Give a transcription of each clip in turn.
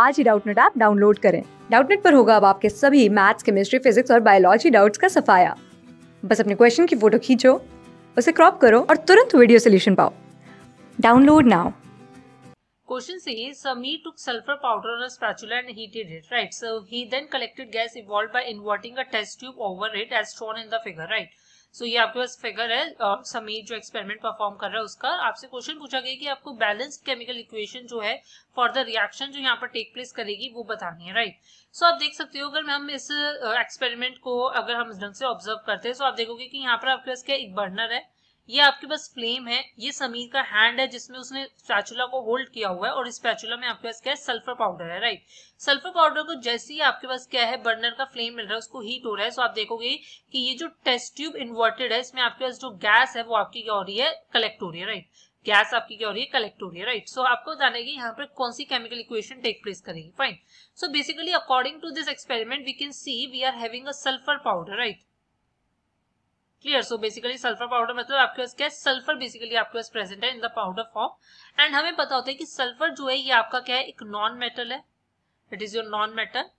आज ही Doubtnut app download करें डाउटनेट पर होगा अब आपके सभी मैथ्स केमिस्ट्री फिजिक्स और बायोलॉजी डाउट्स का सफाया बस अपने क्वेश्चन की फोटो खींचो उसे क्रॉप करो और तुरंत वीडियो सोल्यूशन पाओ download now Question says Samir took sulfur powder on a spatula and heated it, right? So he then collected gas evolved by inverting a test tube over it as shown in the figure, right? So so, ये आपके पास figure है और समीर जो experiment perform कर रहा है उसका आपसे क्वेश्चन पूछा गया कि आपको बैलेंस्ड केमिकल इक्वेशन जो है फॉर द रिएक्शन जो यहाँ पर टेक प्लेस करेगी वो बतानी है राइट सो so, आप देख सकते हो अगर हम इस एक्सपेरिमेंट को अगर हम ढंग से ऑब्जर्व करते हैं सो so आप देखोगे कि यहाँ पर आपके पास क्या एक बर्नर है ये आपके पास फ्लेम है ये समीर का हैंड है जिसमें उसने स्पैचुला को होल्ड किया हुआ है और स्पैचुला में आपके पास क्या है सल्फर पाउडर है राइट सल्फर पाउडर को जैसे ही आपके पास क्या है बर्नर का फ्लेम मिल रहा है उसको हीट हो रहा है सो तो आप देखोगे कि ये जो टेस्ट ट्यूब इन्वर्टेड है इसमें आपके पास जो गैस है वो आपकी क्या हो रही है कलेक्ट हो रही है राइट गैस आपकी क्या हो रही है कलेक्ट हो रही है राइट सो आपको बताना यहाँ पर कौन सी केमिकल इक्वेशन टेक प्लेस करेगी fine so basically according to this experiment we can see we are having a sulphur powder right clear so basically sulphur powder मतलब आपके पास क्या है सल्फर बेसिकली आपके पास प्रेजेंट है in the powder form and हमें पता होता है कि सल्फर जो है ये आपका क्या है एक नॉन मेटल है it is your non metal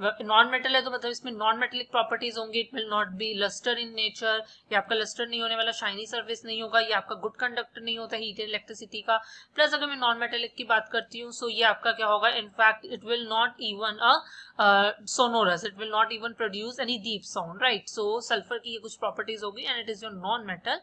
non metal है तो मतलब इसमें नॉन मेटेलिक प्रॉपर्टीज होंगी it will not be lustre in nature या आपका लस्टर नहीं होने वाला शाइनी सर्विस नहीं होगा या आपका गुड कंडक्टर नहीं होता हीट एंड इलेक्ट्रिसिटी का प्लस अगर मैं नॉन मेटेलिक की बात करती हूँ सो so ये आपका क्या होगा in fact it will not even a sonorous it will not even produce any deep sound right so sulphur की ये कुछ प्रॉपर्टीज होगी and it is your non metal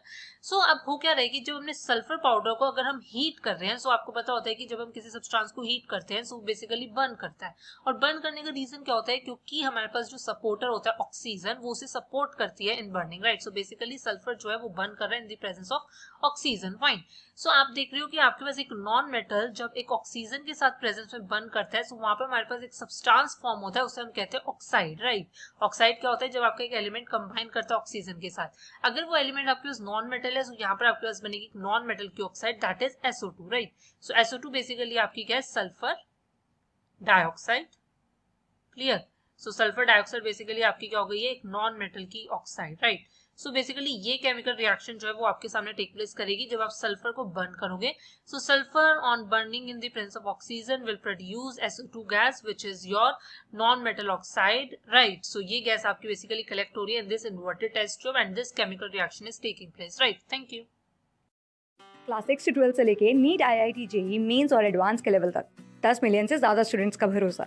so अब हो क्या रहेगी जब हमने सल्फर पाउडर को अगर हम हीट कर रहे हैं सो so आपको पता होता है कि जब हम किसी सब्सटांस को हीट करते हैं सो बेसिकली बर्न करता है और बर्न करने का रीजन क्या होता है क्योंकि हमारे पास जो सपोर्टर होता है ऑक्सीजन वो उसे सपोर्ट करती है in burning right so basically sulphur जो है वो बर्न कर रहा है in the presence of oxygen fine so आप देख रहे हो कि आपके पास एक नॉन मेटल जब एक ऑक्सीजन के साथ प्रेजेंस में बर्न करता है सो so वहां पर हमारे पास एक सब्सटांस फॉर्म होता है उसे हम कहते हैं ऑक्साइड राइट ऑक्साइड क्या होता है जब आपका एक एलिमेंट कंबाइन करता है ऑक्सीजन के साथ अगर वो एलिमेंट आपके पास नॉन मेटल है तो so यहाँ पर आपके पास बनेगी नॉन मेटल की oxide that is SO right so SO basically आपकी क्या है sulphur dioxide clear so sulphur dioxide basically आपकी क्या हो गई है एक नॉन मेटल की ऑक्साइड राइट सो बेसिकली ये केमिकल रिएक्शन जो है वो आपके सामने टेक प्लेस करेगी जब आप सल्फर को बर्न करोगे so sulphur on burning in the presence of oxygen will produce SO2 gas which is your non metal oxide right so ये गैस आपकी बेसिकली कलेक्ट हो रही है in this inverted test tube and this chemical reaction is taking place right thank you class 6 से 12 से लेके NEET IIT JEE mains और advance के लेवल तक 10 मिलियन से ज़्यादा स्टूडेंट्स का भरोसा